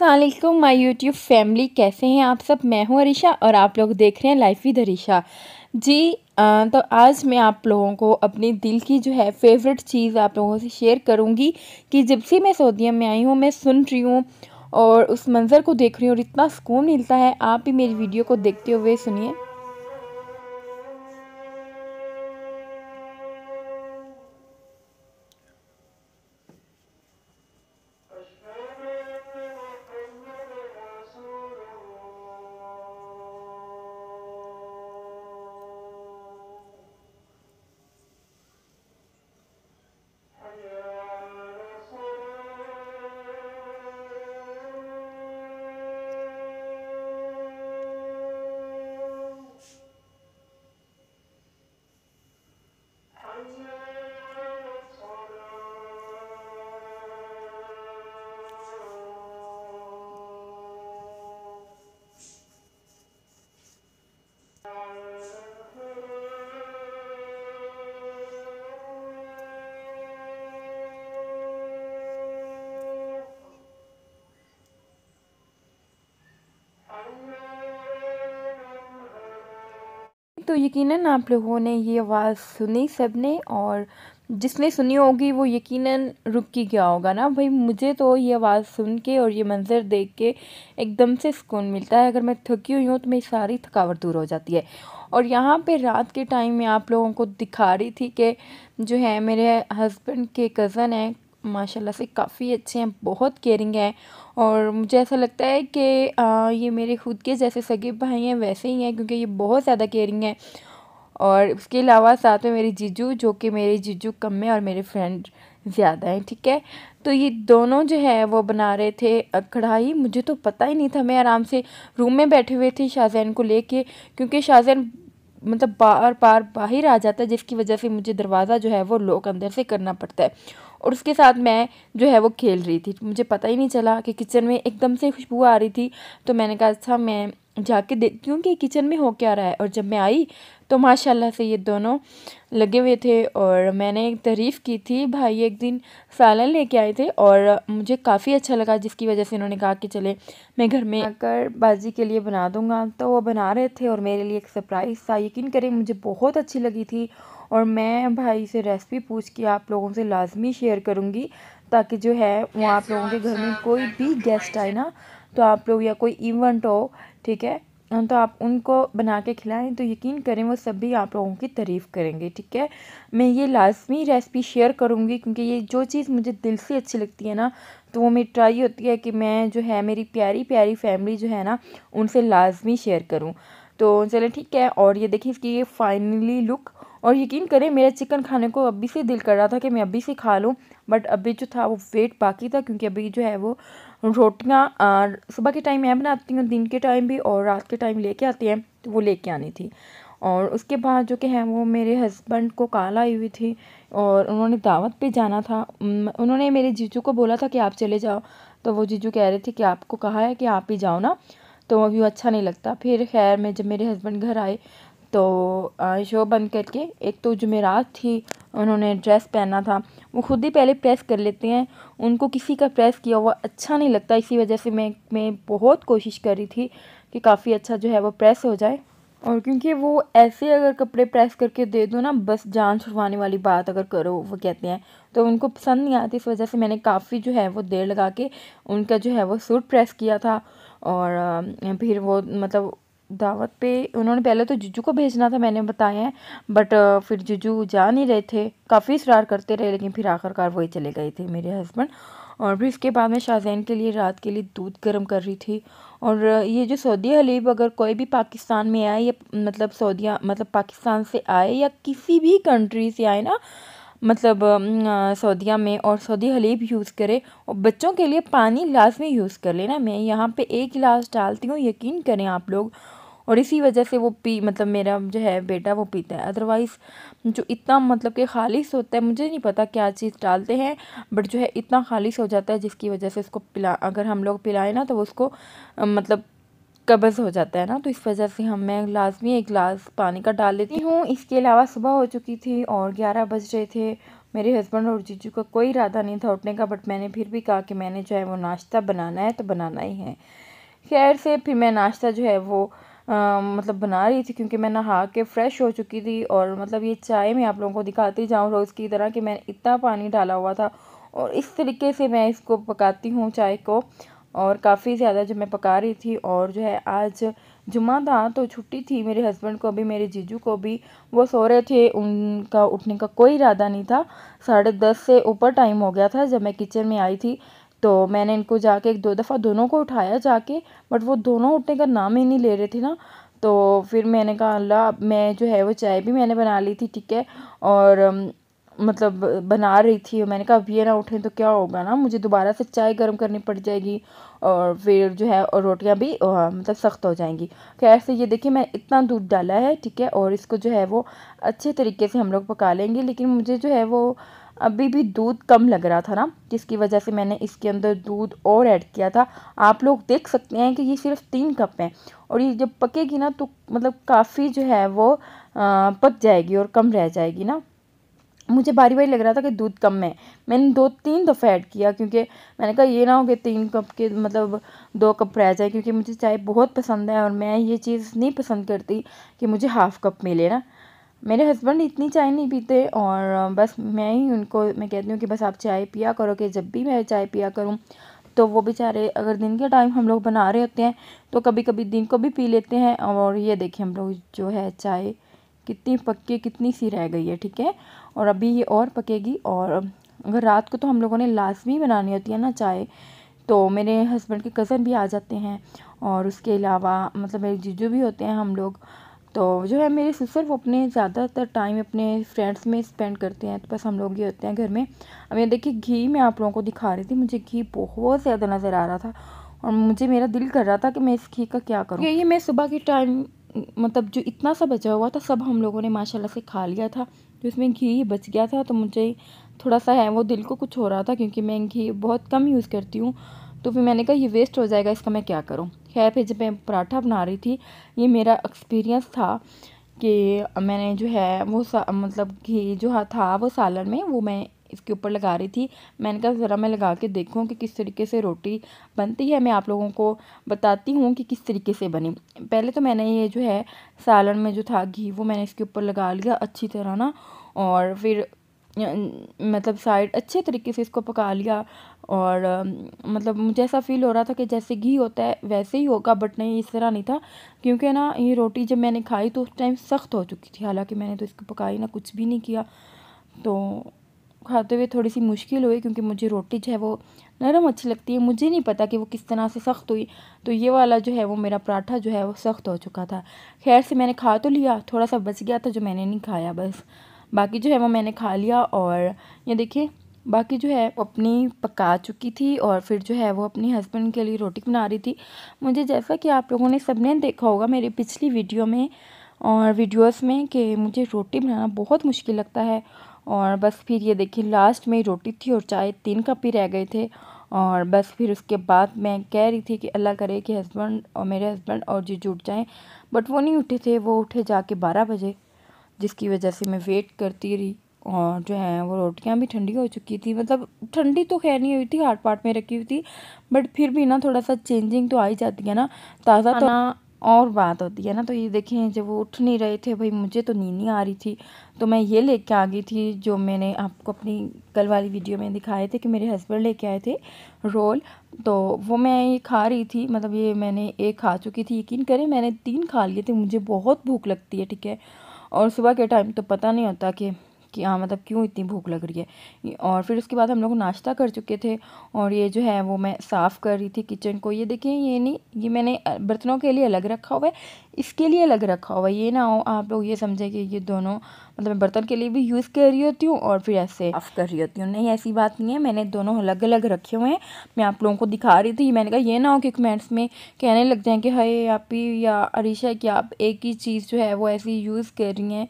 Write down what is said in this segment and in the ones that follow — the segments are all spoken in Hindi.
असलम माई यूट्यूब फैमिली कैसे हैं आप सब मैं हूं अरीशा और आप लोग देख रहे हैं लाइफ विद अरीशा जी आ, तो आज मैं आप लोगों को अपने दिल की जो है फेवरेट चीज़ आप लोगों से शेयर करूंगी कि जब से मैं सोदियम में आई हूं मैं सुन रही हूं और उस मंज़र को देख रही हूं और इतना सुकून मिलता है आप भी मेरी वीडियो को देखते हुए सुनिए तो यकीनन आप लोगों ने ये आवाज़ सुनी सब ने और जिसने सुनी होगी वो यकीनन रुक ही गया होगा ना भाई मुझे तो ये आवाज़ सुन के और ये मंज़र देख के एकदम से सुकून मिलता है अगर मैं थकी हुई हूँ तो मेरी सारी थकावट दूर हो जाती है और यहाँ पे रात के टाइम में आप लोगों को दिखा रही थी कि जो है मेरे हस्बैंड के कज़न हैं माशाल्लाह से काफ़ी अच्छे हैं बहुत केयरिंग है और मुझे ऐसा लगता है कि ये मेरे खुद के जैसे सगे भाई हैं वैसे ही हैं क्योंकि ये बहुत ज़्यादा केयरिंग है और उसके अलावा साथ में मेरे जीजू जो कि मेरे जीजू कम है और मेरे फ्रेंड ज़्यादा हैं ठीक है तो ये दोनों जो है वो बना रहे थे कढ़ाई मुझे तो पता ही नहीं था मैं आराम से रूम में बैठे हुए थे शाहजैन को लेके क्योंकि शाहजैन मतलब बार बार बाहर आ जाता है जिसकी वजह से मुझे दरवाज़ा जो है वो लॉक अंदर से करना पड़ता है और उसके साथ मैं जो है वो खेल रही थी मुझे पता ही नहीं चला कि किचन में एकदम से खुशबू आ रही थी तो मैंने कहा अच्छा मैं जाके देखती हूँ कि किचन में हो क्या रहा है और जब मैं आई तो माशाल्लाह से ये दोनों लगे हुए थे और मैंने एक तारीफ़ की थी भाई एक दिन सालन लेके आए थे और मुझे काफ़ी अच्छा लगा जिसकी वजह से इन्होंने कहा कि चले मैं घर में आकर बाजी के लिए बना दूँगा तो वो बना रहे थे और मेरे लिए एक सरप्राइज़ था यकीन करें मुझे बहुत अच्छी लगी थी और मैं भाई से रेसिपी पूछ के आप लोगों से लाजमी शेयर करूँगी ताकि जो है वो आप लोगों के घर में कोई भी गेस्ट आए ना तो आप लोग या कोई इवेंट हो ठीक है तो आप उनको बना के खिलाएं तो यकीन करें वो सभी आप लोगों की तारीफ़ करेंगे ठीक है मैं ये लाजमी रेसिपी शेयर करूँगी क्योंकि ये जो चीज़ मुझे दिल से अच्छी लगती है ना तो वो मेरी ट्राई होती है कि मैं जो है मेरी प्यारी प्यारी फैमिली जो है ना उनसे लाजमी शेयर करूँ तो चलें ठीक है और ये देखिए इसकी ये फाइनली लुक और यकीन करें मेरा चिकन खाने को अभी से दिल कर रहा था कि मैं अभी से खा लूँ बट अभी जो था वो वेट बाकी था क्योंकि अभी जो है वो रोटियाँ सुबह के टाइम मैं बनाती हूँ दिन के टाइम भी और रात के टाइम लेके आती हैं तो वो लेके आनी थी और उसके बाद जो कि है वो मेरे हस्बैंड को काल आई हुई थी और उन्होंने दावत पे जाना था उन्होंने मेरे जीजू को बोला था कि आप चले जाओ तो वो जीजू कह रहे थे कि आपको कहा है कि आप ही जाओ ना तो व्यू अच्छा नहीं लगता फिर खैर मैं जब मेरे हस्बैंड घर आए तो शो बंद करके एक तो जमेरात थी उन्होंने ड्रेस पहना था वो खुद ही पहले प्रेस कर लेते हैं उनको किसी का प्रेस किया हुआ अच्छा नहीं लगता इसी वजह से मैं मैं बहुत कोशिश कर रही थी कि काफ़ी अच्छा जो है वो प्रेस हो जाए और क्योंकि वो ऐसे अगर कपड़े प्रेस करके दे दो ना बस जान छुड़वाने वाली बात अगर करो वो कहते हैं तो उनको पसंद नहीं आती इस वजह से मैंने काफ़ी जो है वो देर लगा के उनका जो है वो सूट प्रेस किया था और फिर वो मतलब दावत पे उन्होंने पहले तो जुजू को भेजना था मैंने बताया बट फिर जुजू जा नहीं रहे थे काफ़ी इसरार करते रहे लेकिन फिर आखिरकार वही चले गए थे मेरे हस्बैंड और फिर इसके बाद मैं शाहजैन के लिए रात के लिए दूध गर्म कर रही थी और ये जो सऊदी हलीब अगर कोई भी पाकिस्तान में आए या मतलब सऊदिया मतलब पाकिस्तान से आए या किसी भी कंट्री से आए ना मतलब सऊदिया में और सऊदी हलीब यूज़ करे और बच्चों के लिए पानी लाजमी यूज़ कर लेना मैं यहाँ पे एक गिलास डालती हूँ यकीन करें आप लोग और इसी वजह से वो पी मतलब मेरा जो है बेटा वो पीता है अदरवाइज़ जो इतना मतलब कि खालिश होता है मुझे नहीं पता क्या चीज़ डालते हैं बट जो है इतना खालिश हो जाता है जिसकी वजह से उसको पिला अगर हम लोग पिलाएं ना तो उसको मतलब कब्ज़ हो जाता है ना तो इस वजह से हम मैं लाजमी एक गिलास पानी का डाल लेती हूँ इसके अलावा सुबह हो चुकी थी और ग्यारह बज रहे थे मेरे हस्बैंड और जीजू का कोई इरादा नहीं था उठने का बट मैंने फिर भी कहा कि मैंने जो है वो नाश्ता बनाना है तो बनाना ही है खैर से फिर मैं नाश्ता जो है वो आ, मतलब बना रही थी क्योंकि मैं नहा के फ़्रेश हो चुकी थी और मतलब ये चाय मैं आप लोगों को दिखाती जाऊँ रोज़ की तरह कि मैंने इतना पानी डाला हुआ था और इस तरीके से मैं इसको पकाती हूँ चाय को और काफ़ी ज़्यादा जो मैं पका रही थी और जो है आज जुमा था तो छुट्टी थी मेरे हस्बैंड को भी मेरे जीजू को भी वो सो रहे थे उनका उठने का कोई इरादा नहीं था साढ़े दस से ऊपर टाइम हो गया था जब मैं किचन में आई थी तो मैंने इनको जाके एक दो दफ़ा दोनों को उठाया जाके बट वो दोनों उठने का नाम ही नहीं ले रहे थे ना तो फिर मैंने कहा अल्लाह मैं जो है वो चाय भी मैंने बना ली थी ठीक है और मतलब बना रही थी मैंने कहा अभी ये ना उठें तो क्या होगा ना मुझे दोबारा से चाय गर्म करनी पड़ जाएगी और फिर जो है और रोटियां भी मतलब सख्त हो जाएंगी खैर से ये देखिए मैं इतना दूध डाला है ठीक है और इसको जो है वो अच्छे तरीके से हम लोग पका लेंगे लेकिन मुझे जो है वो अभी भी दूध कम लग रहा था ना जिसकी वजह से मैंने इसके अंदर दूध और ऐड किया था आप लोग देख सकते हैं कि ये सिर्फ तीन कप हैं और ये जब पकेगी ना तो मतलब काफ़ी जो है वो पक जाएगी और कम रह जाएगी ना मुझे बारी बारी लग रहा था कि दूध कम है मैंने दो तीन दफ़ा ऐड किया क्योंकि मैंने कहा ये ना हो कि तीन कप के मतलब दो कप रह जाए क्योंकि मुझे चाय बहुत पसंद है और मैं ये चीज़ नहीं पसंद करती कि मुझे हाफ़ कप मिले ना मेरे हस्बैंड इतनी चाय नहीं पीते और बस मैं ही उनको मैं कहती हूँ कि बस आप चाय पिया करो कि जब भी मैं चाय पिया करूँ तो वो बेचारे अगर दिन के टाइम हम लोग बना रहे होते हैं तो कभी कभी दिन को भी पी लेते हैं और ये देखिए हम लोग जो है चाय कितनी पक्की कितनी सी रह गई है ठीक है और अभी ये और पकेगी और अगर रात को तो हम लोगों ने लाजमी बनानी होती है ना चाय तो मेरे हस्बैंड के कज़न भी आ जाते हैं और उसके अलावा मतलब मेरे जीजू भी होते हैं हम लोग तो जो है मेरे सिस्टर वो अपने ज़्यादातर टाइम अपने फ्रेंड्स में स्पेंड करते हैं तो बस हम लोग ये होते हैं घर में अब ये देखिए घी मैं आप लोगों को दिखा रही थी मुझे घी बहुत ज़्यादा नज़र आ रहा था और मुझे मेरा दिल कर रहा था कि मैं इस घी का क्या करूँ ये मैं सुबह के टाइम मतलब जो इतना सा बचा हुआ था सब हम लोगों ने माशाल्लाह से खा लिया था तो इसमें घी बच गया था तो मुझे थोड़ा सा है वो दिल को कुछ हो रहा था क्योंकि मैं घी बहुत कम यूज़ करती हूँ तो फिर मैंने कहा ये वेस्ट हो जाएगा इसका मैं क्या करूँ खैर फिर जब मैं पराठा बना रही थी ये मेरा एक्सपीरियंस था कि मैंने जो है वो मतलब घी जो था वो सालन में वो मैं इसके ऊपर लगा रही थी मैंने कहा ज़रा मैं लगा के देखूँ कि किस तरीके से रोटी बनती है मैं आप लोगों को बताती हूँ कि किस तरीके से बनी पहले तो मैंने ये जो है सालन में जो था घी वो मैंने इसके ऊपर लगा लिया अच्छी तरह ना और फिर मतलब साइड अच्छे तरीके से इसको पका लिया और मतलब मुझे ऐसा फील हो रहा था कि जैसे घी होता है वैसे ही होगा बट नहीं इस तरह नहीं था क्योंकि ना ये रोटी जब मैंने खाई तो उस टाइम सख्त हो चुकी थी हालांकि मैंने तो इसको पकाई ना कुछ भी नहीं किया तो खाते हुए थोड़ी सी मुश्किल हुई क्योंकि मुझे रोटी जो है वो नरम अच्छी लगती है मुझे नहीं पता कि वो किस तरह से सख्त हुई तो ये वाला जो है वो मेरा पराठा जो है वो सख्त हो चुका था खैर से मैंने खा तो लिया थोड़ा सा बच गया था जो मैंने नहीं खाया बस बाकी जो है वो मैंने खा लिया और ये देखिए बाकी जो है अपनी पका चुकी थी और फिर जो है वो अपने हस्बैंड के लिए रोटी बना रही थी मुझे जैसा कि आप लोगों ने सबने देखा होगा मेरी पिछली वीडियो में और वीडियोस में कि मुझे रोटी बनाना बहुत मुश्किल लगता है और बस फिर ये देखिए लास्ट में रोटी थी और चाय तीन कप ही रह गए थे और बस फिर उसके बाद मैं कह रही थी कि अल्लाह करे कि हस्बैंड और मेरे हस्बैंड और जी जुट जाएँ बट वो नहीं उठे थे वो उठे जाके बारह बजे जिसकी वजह से मैं वेट करती रही और जो है वो रोटियां भी ठंडी हो चुकी थी मतलब ठंडी तो खैर नहीं हुई थी हाट पाट में रखी हुई थी बट फिर भी ना थोड़ा सा चेंजिंग तो आ ही जाती है ना ताज़ा तो और बात होती है ना तो ये देखें जब वो उठ नहीं रहे थे भाई मुझे तो नींद नहीं आ रही थी तो मैं ये लेके आ गई थी जो मैंने आपको अपनी कल वाली वीडियो में दिखाए थे कि मेरे हस्बैंड लेके आए थे रोल तो वो मैं ये खा रही थी मतलब ये मैंने एक खा चुकी थी यकीन करें मैंने तीन खा लिए थे मुझे बहुत भूख लगती है ठीक है और सुबह के टाइम तो पता नहीं होता कि कि हाँ मतलब क्यों इतनी भूख लग रही है और फिर उसके बाद हम लोग नाश्ता कर चुके थे और ये जो है वो मैं साफ़ कर रही थी किचन को ये देखिए ये नहीं ये मैंने बर्तनों के लिए अलग रखा हुआ है इसके लिए अलग रखा हुआ है ये ना हो आप लोग ये समझे कि ये दोनों मतलब मैं बर्तन के लिए भी यूज़ कर रही होती हूँ और फिर ऐसे साफ़ कर रही होती हूँ नहीं ऐसी बात नहीं है मैंने दोनों अलग अलग रखे हुए हैं मैं आप लोगों को दिखा रही थी मैंने कहा ये ना हो कि कमेंट्स में कहने लग जाएँ कि हाई आप ही या अरीशा कि आप एक ही चीज़ जो है वो ऐसी यूज़ कर रही हैं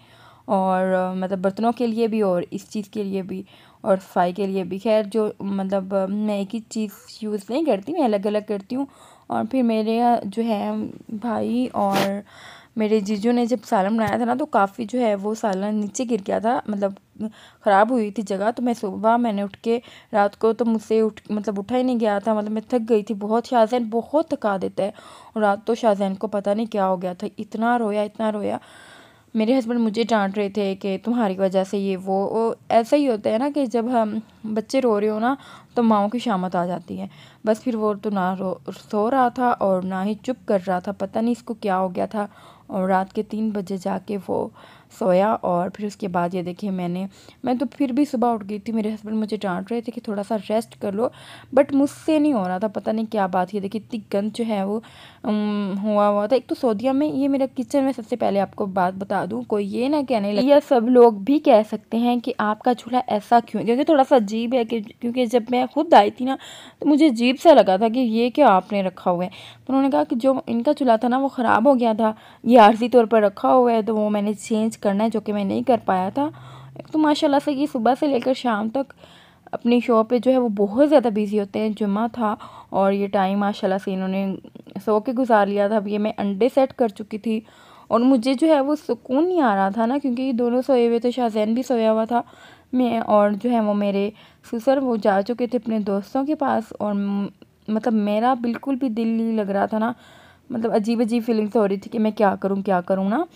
और मतलब बर्तनों के लिए भी और इस चीज़ के लिए भी और सफाई के लिए भी खैर जो मतलब मैं एक ही चीज़ यूज़ नहीं करती मैं अलग अलग करती हूँ और फिर मेरे जो है भाई और मेरे जीजू ने जब सालन बनाया था ना तो काफ़ी जो है वो सालन नीचे गिर गया था मतलब ख़राब हुई थी जगह तो मैं सुबह मैंने उठ के रात को तो मुझसे उठ मतलब उठा ही नहीं गया था मतलब मैं थक गई थी बहुत शाहजहन बहुत थका देता है और रात तो शाहजहन को पता नहीं क्या हो गया था इतना रोया इतना रोया मेरे हस्बैंड मुझे डांट रहे थे कि तुम्हारी वजह से ये वो वो ऐसा ही होता है ना कि जब हम बच्चे रो रहे हो ना तो माओ की शामत आ जाती है बस फिर वो तो ना रो सो रहा था और ना ही चुप कर रहा था पता नहीं इसको क्या हो गया था और रात के तीन बजे जाके वो सोया और फिर उसके बाद ये देखिए मैंने मैं तो फिर भी सुबह उठ गई थी मेरे हस्बैंड मुझे डांट रहे थे कि थोड़ा सा रेस्ट कर लो बट मुझसे नहीं हो रहा था पता नहीं क्या बात है देखिए इतनी गंद जो है वो हुआ हुआ था एक तो सऊदिया में ये मेरा किचन में सबसे पहले आपको बात बता दूँ कोई ये ना कहने लगे या सब लोग भी कह सकते हैं कि आपका चूल्हा ऐसा क्यों क्योंकि थोड़ा सा अजीब है कि क्योंकि जब मैं खुद आई थी ना तो मुझे अजीब सा लगा था कि ये क्या आपने रखा हुआ है उन्होंने कहा कि जो इनका चूल्हा था ना वो ख़राब हो गया था ये आर्जी तौर पर रखा हुआ है तो वो मैंने चेंज करना है जो कि मैं नहीं कर पाया था तो माशाल्लाह से ये सुबह से लेकर शाम तक अपनी शॉप पे जो है वो बहुत ज़्यादा बिज़ी होते हैं जुम्मा था और ये टाइम माशाला से इन्होंने सो के गुजार लिया था अब ये मैं अंडे सेट कर चुकी थी और मुझे जो है वो सुकून नहीं आ रहा था ना क्योंकि दोनों सोए हुए थे शाहजैन भी सोया हुआ था मैं और जो है वो मेरे ससुर वो जा चुके थे अपने दोस्तों के पास और मतलब मेरा बिल्कुल भी दिल नहीं लग रहा था ना मतलब अजीब अजीब फीलिंग्स हो रही थी कि मैं क्या करूँ क्या करूँ ना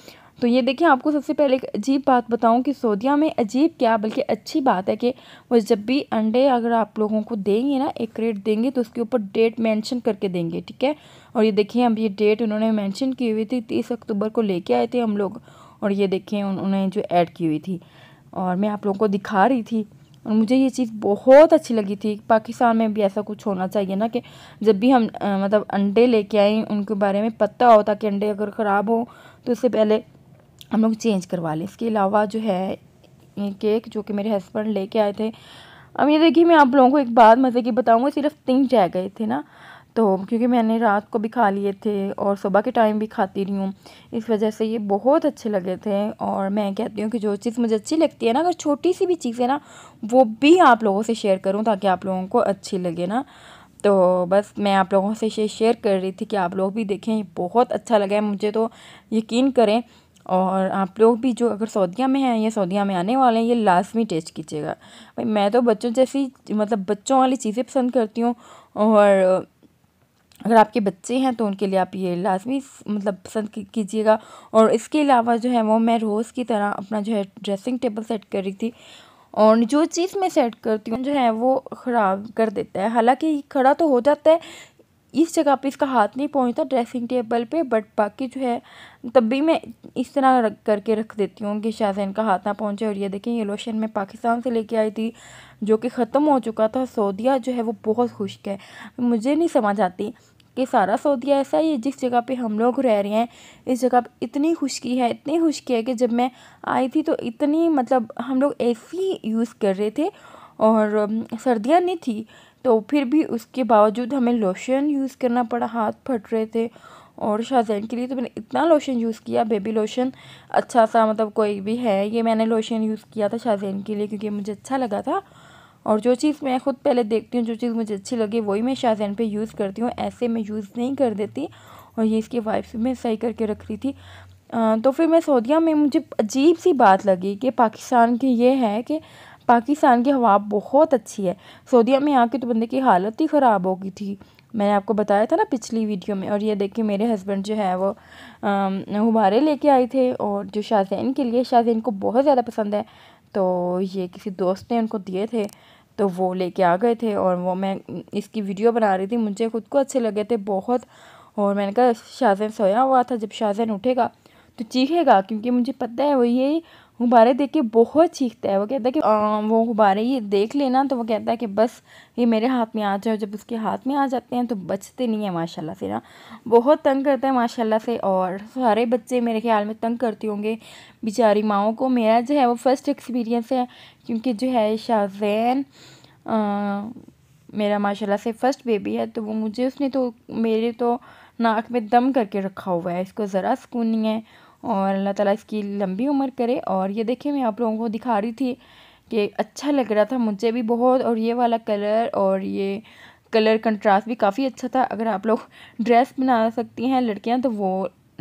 तो ये देखिए आपको सबसे पहले एक अजीब बात बताऊं कि सोदिया में अजीब क्या बल्कि अच्छी बात है कि वो जब भी अंडे अगर आप लोगों को देंगे ना एक रेट देंगे तो उसके ऊपर डेट मेंशन करके देंगे ठीक है और ये देखिए अब ये डेट उन्होंने मेंशन की हुई थी तीस अक्टूबर को लेके आए थे हम लोग और ये देखें उन्होंने जो ऐड की हुई थी और मैं आप लोगों को दिखा रही थी और मुझे ये चीज़ बहुत अच्छी लगी थी पाकिस्तान में भी ऐसा कुछ होना चाहिए ना कि जब भी हम आ, मतलब अंडे लेके आए उनके बारे में पता हो ताकि अंडे अगर ख़राब हो तो उससे पहले हम लोग चेंज करवा लें इसके अलावा जो है केक जो कि मेरे हस्बैंड लेके आए थे अब ये देखिए मैं आप लोगों को एक बात मज़े की बताऊँगा सिर्फ तीन रह गए थे ना तो क्योंकि मैंने रात को भी खा लिए थे और सुबह के टाइम भी खाती रही हूँ इस वजह से ये बहुत अच्छे लगे थे और मैं कहती हूँ कि जो चीज़ मुझे अच्छी लगती है ना अगर छोटी सी भी चीज़ है ना वो भी आप लोगों से शेयर करूँ ताकि आप लोगों को अच्छी लगे ना तो बस मैं आप लोगों से शेयर कर रही थी कि आप लोग भी देखें बहुत अच्छा लगा है मुझे तो यकीन करें और आप लोग भी जो अगर सऊदिया में हैं या सऊदिया में आने वाले हैं ये लाजमी टेस्ट कीजिएगा भाई मैं तो बच्चों जैसी मतलब बच्चों वाली चीज़ें पसंद करती हूँ और अगर आपके बच्चे हैं तो उनके लिए आप ये लाजमी मतलब पसंद कीजिएगा और इसके अलावा जो है वो मैं रोज़ की तरह अपना जो है ड्रेसिंग टेबल सेट कर रही थी और जो चीज़ मैं सेट करती हूँ जो है वो ख़राब कर देता है हालांकि खड़ा तो हो जाता है इस जगह पे इसका हाथ नहीं पहुंचता ड्रेसिंग टेबल पे बट बाकी जो है तब भी मैं इस तरह रख करके रख देती हूँ कि शायद इनका हाथ ना पहुंचे और ये देखें ये लोशन मैं पाकिस्तान से लेके आई थी जो कि ख़त्म हो चुका था सऊदिया जो है वो बहुत खुश्क है मुझे नहीं समझ आती कि सारा सऊदिया ऐसा ही है जिस जगह पे हम लोग रह रहे हैं इस जगह पर इतनी खुशकी है इतनी खुशकी है कि जब मैं आई थी तो इतनी मतलब हम लोग ए यूज़ कर रहे थे और सर्दियाँ नहीं थी तो फिर भी उसके बावजूद हमें लोशन यूज़ करना पड़ा हाथ फट रहे थे और शाहजैन के लिए तो मैंने इतना लोशन यूज़ किया बेबी लोशन अच्छा सा मतलब कोई भी है ये मैंने लोशन यूज़ किया था शाहजैन के लिए क्योंकि मुझे अच्छा लगा था और जो चीज़ मैं ख़ुद पहले देखती हूँ जो चीज़ मुझे अच्छी लगे वही मैं शाहजहन पे यूज़ करती हूँ ऐसे मैं यूज़ नहीं कर देती और ये इसकी वाइफ मैं सही करके रख रही थी आ, तो फिर मैं सऊदिया में मुझे अजीब सी बात लगी कि पाकिस्तान की ये है कि पाकिस्तान की हवा बहुत अच्छी है सऊदिया में आके तो बंदे की हालत ही ख़राब हो गई थी मैंने आपको बताया था ना पिछली वीडियो में और ये देखिए मेरे हस्बैंड जो है वो हमारे लेके आए थे और जो शाहजैन के लिए शाहजहन को बहुत ज़्यादा पसंद है तो ये किसी दोस्त ने उनको दिए थे तो वो लेके आ गए थे और वो मैं इसकी वीडियो बना रही थी मुझे खुद को अच्छे लगे थे बहुत और मैंने कहा शाहजहन सोया हुआ था जब शाहजहन उठेगा तो चीखेगा क्योंकि मुझे पता है वो यही गुब्बारे देख के बहुत चीखता है वो कहता है कि आ, वो गुब्बारे ये देख लेना तो वो कहता है कि बस ये मेरे हाथ में आ जाए जब उसके हाथ में आ जाते हैं तो बचते नहीं है माशाल्लाह से ना बहुत तंग करता है माशाल्लाह से और सारे बच्चे मेरे ख्याल में तंग करते होंगे बेचारी माओ को मेरा जो है वो फ़र्स्ट एक्सपीरियंस है क्योंकि जो है शाहजैन मेरा माशाल्लाह से फ़र्स्ट बेबी है तो वो मुझे उसने तो मेरे तो नाक में दम करके रखा हुआ है इसको ज़रा सुकून नहीं है और अल्लाह ताला इसकी लंबी उम्र करे और ये देखिए मैं आप लोगों को दिखा रही थी कि अच्छा लग रहा था मुझे भी बहुत और ये वाला कलर और ये कलर कंट्रास्ट भी काफ़ी अच्छा था अगर आप लोग ड्रेस बना सकती हैं लड़कियां तो वो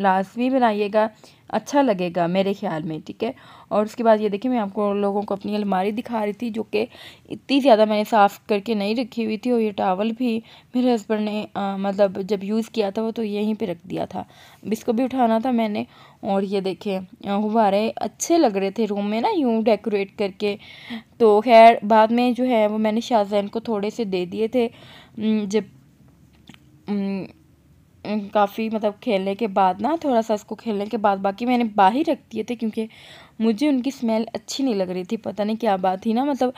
लाजमी बनाइएगा अच्छा लगेगा मेरे ख्याल में ठीक है और उसके बाद ये देखिए मैं आपको लोगों को अपनी अलमारी दिखा रही थी जो कि इतनी ज़्यादा मैंने साफ़ करके नहीं रखी हुई थी और ये टावल भी मेरे हस्बैंड ने आ, मतलब जब यूज़ किया था वो तो यहीं पे रख दिया था इसको भी उठाना था मैंने और ये देखे गुब्बारे अच्छे लग रहे थे रूम में ना यूँ डेकोरेट करके तो खैर बाद में जो है वो मैंने शाहजैन को थोड़े से दे दिए थे जब काफ़ी मतलब खेलने के बाद ना थोड़ा सा इसको खेलने के बाद बाकी मैंने बाहर रख दिए थे क्योंकि मुझे उनकी स्मेल अच्छी नहीं लग रही थी पता नहीं क्या बात थी ना मतलब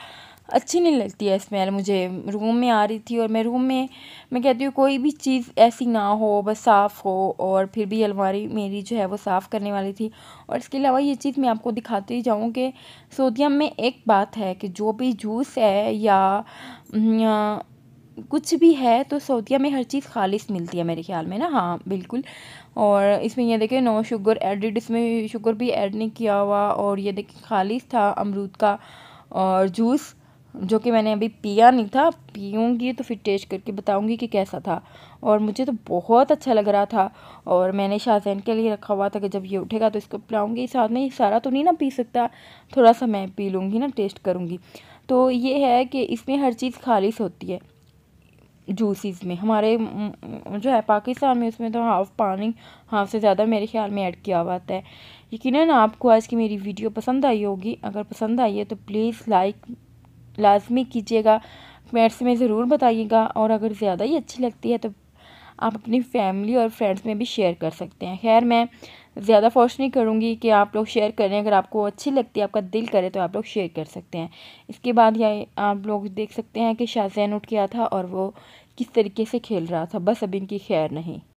अच्छी नहीं लगती है स्मेल मुझे रूम में आ रही थी और मैं रूम में मैं कहती हूँ कोई भी चीज़ ऐसी ना हो बस साफ़ हो और फिर भी अलमारी मेरी जो है वो साफ़ करने वाली थी और इसके अलावा ये चीज़ मैं आपको दिखाती जाऊँ कि सोडियम में एक बात है कि जो भी जूस है या, या कुछ भी है तो सऊदीया में हर चीज़ खालिश मिलती है मेरे ख्याल में ना हाँ बिल्कुल और इसमें ये देखें नो शुगर एडिड इसमें शुगर भी ऐड नहीं किया हुआ और ये देखें खालिश था अमरूद का और जूस जो कि मैंने अभी पिया नहीं था पीऊँगी तो फिर टेस्ट करके बताऊँगी कि कैसा था और मुझे तो बहुत अच्छा लग रहा था और मैंने शाहजैन के लिए रखा हुआ था कि जब ये उठेगा तो इसको पिलाऊँगी साथ में सारा तो नहीं ना पी सकता थोड़ा सा मैं पी लूँगी ना टेस्ट करूँगी तो ये है कि इसमें हर चीज़ खालिश होती है जूसीज में हमारे जो है पाकिस्तान में उसमें तो हाफ़ पानी हाफ़ से ज़्यादा मेरे ख्याल में ऐड किया हुआ है यकीनन आपको आज की मेरी वीडियो पसंद आई होगी अगर पसंद आई है तो प्लीज़ लाइक लाजमी कीजिएगा कमेंट्स में ज़रूर बताइएगा और अगर ज़्यादा ही अच्छी लगती है तो आप अपनी फैमिली और फ्रेंड्स में भी शेयर कर सकते हैं खैर मैं ज़्यादा फोर्स नहीं करूँगी कि आप लोग शेयर करें अगर आपको अच्छी लगती है आपका दिल करे तो आप लोग शेयर कर सकते हैं इसके बाद यह आप लोग देख सकते हैं कि शाहजैन उठ गया था और वो किस तरीके से खेल रहा था बस अब इनकी खैर नहीं